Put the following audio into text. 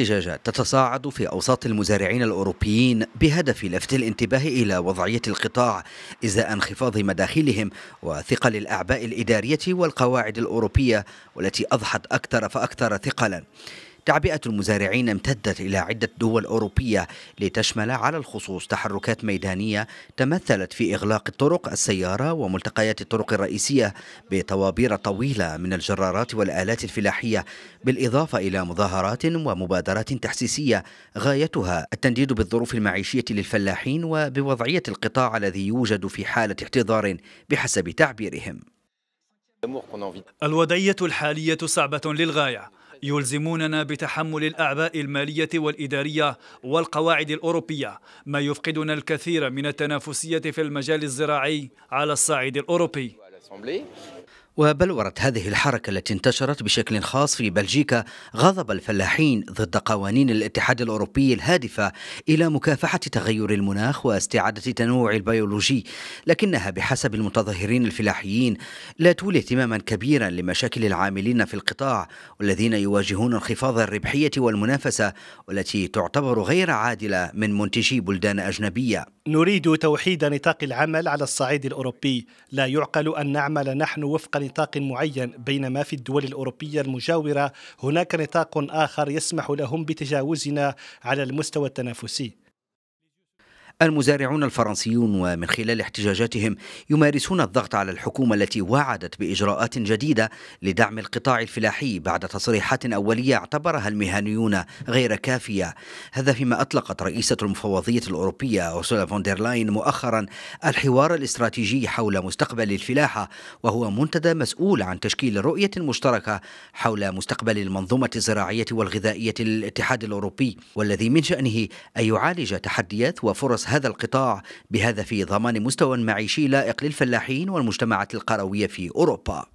احتجاجات تتصاعد في أوساط المزارعين الأوروبيين بهدف لفت الانتباه إلى وضعية القطاع إزاء انخفاض مداخلهم وثقل الأعباء الإدارية والقواعد الأوروبية والتي أضحت أكثر فأكثر ثقلا تعبئة المزارعين امتدت إلى عدة دول أوروبية لتشمل على الخصوص تحركات ميدانية تمثلت في إغلاق الطرق السيارة وملتقيات الطرق الرئيسية بطوابير طويلة من الجرارات والآلات الفلاحية بالإضافة إلى مظاهرات ومبادرات تحسيسية غايتها التنديد بالظروف المعيشية للفلاحين وبوضعية القطاع الذي يوجد في حالة احتضار بحسب تعبيرهم الوضعية الحالية صعبة للغاية يلزموننا بتحمل الأعباء المالية والإدارية والقواعد الأوروبية ما يفقدنا الكثير من التنافسية في المجال الزراعي على الصعيد الأوروبي وبلورت هذه الحركة التي انتشرت بشكل خاص في بلجيكا غضب الفلاحين ضد قوانين الاتحاد الأوروبي الهادفة إلى مكافحة تغير المناخ واستعادة تنوع البيولوجي لكنها بحسب المتظاهرين الفلاحيين لا تولي اهتماما كبيرا لمشاكل العاملين في القطاع والذين يواجهون انخفاض الربحية والمنافسة والتي تعتبر غير عادلة من منتجي بلدان أجنبية نريد توحيد نطاق العمل على الصعيد الأوروبي لا يعقل أن نعمل نحن وفق نطاق معين بينما في الدول الأوروبية المجاورة هناك نطاق آخر يسمح لهم بتجاوزنا على المستوى التنافسي المزارعون الفرنسيون ومن خلال احتجاجاتهم يمارسون الضغط على الحكومة التي وعدت بإجراءات جديدة لدعم القطاع الفلاحي بعد تصريحات أولية اعتبرها المهنيون غير كافية هذا فيما أطلقت رئيسة المفوضية الأوروبية أوسولا فوندرلاين مؤخرا الحوار الاستراتيجي حول مستقبل الفلاحة وهو منتدى مسؤول عن تشكيل رؤية مشتركة حول مستقبل المنظومة الزراعية والغذائية للاتحاد الأوروبي والذي من شأنه أن يعالج تحديات وفرص هذا القطاع بهذا في ضمان مستوى معيشي لائق للفلاحين والمجتمعات القروية في أوروبا